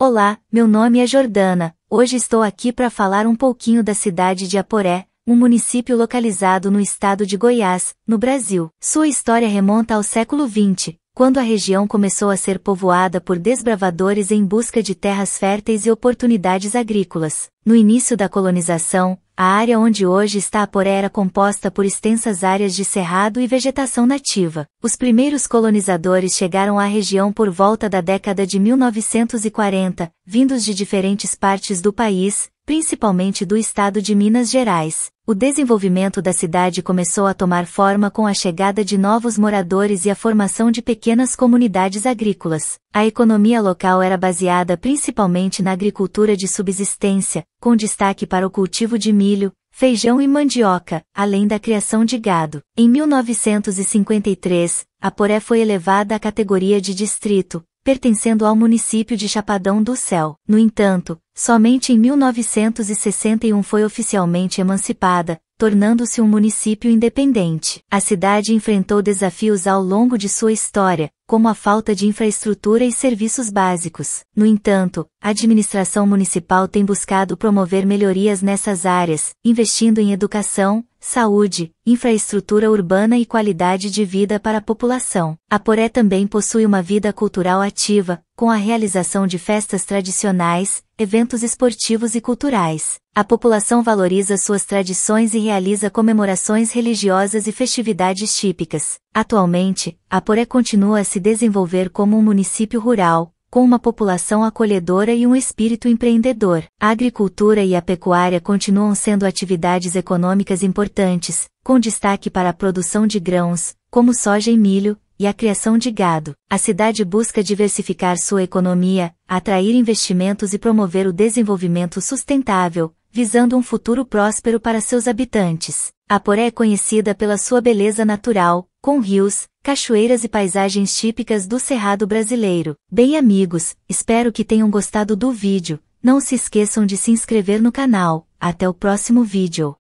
Olá, meu nome é Jordana. Hoje estou aqui para falar um pouquinho da cidade de Aporé, um município localizado no estado de Goiás, no Brasil. Sua história remonta ao século XX, quando a região começou a ser povoada por desbravadores em busca de terras férteis e oportunidades agrícolas. No início da colonização, a área onde hoje está a Poré era composta por extensas áreas de cerrado e vegetação nativa. Os primeiros colonizadores chegaram à região por volta da década de 1940, vindos de diferentes partes do país, principalmente do estado de Minas Gerais, o desenvolvimento da cidade começou a tomar forma com a chegada de novos moradores e a formação de pequenas comunidades agrícolas. A economia local era baseada principalmente na agricultura de subsistência, com destaque para o cultivo de milho, feijão e mandioca, além da criação de gado. Em 1953, a Poré foi elevada à categoria de distrito, pertencendo ao município de Chapadão do Céu. No entanto, somente em 1961 foi oficialmente emancipada, tornando-se um município independente. A cidade enfrentou desafios ao longo de sua história, como a falta de infraestrutura e serviços básicos. No entanto, a administração municipal tem buscado promover melhorias nessas áreas, investindo em educação, saúde, infraestrutura urbana e qualidade de vida para a população. A Poré também possui uma vida cultural ativa, com a realização de festas tradicionais, eventos esportivos e culturais. A população valoriza suas tradições e realiza comemorações religiosas e festividades típicas. Atualmente, Aporé continua a se desenvolver como um município rural, com uma população acolhedora e um espírito empreendedor. A agricultura e a pecuária continuam sendo atividades econômicas importantes, com destaque para a produção de grãos, como soja e milho, e a criação de gado. A cidade busca diversificar sua economia, atrair investimentos e promover o desenvolvimento sustentável, visando um futuro próspero para seus habitantes. Aporé é conhecida pela sua beleza natural, com rios, cachoeiras e paisagens típicas do Cerrado brasileiro. Bem amigos, espero que tenham gostado do vídeo, não se esqueçam de se inscrever no canal, até o próximo vídeo.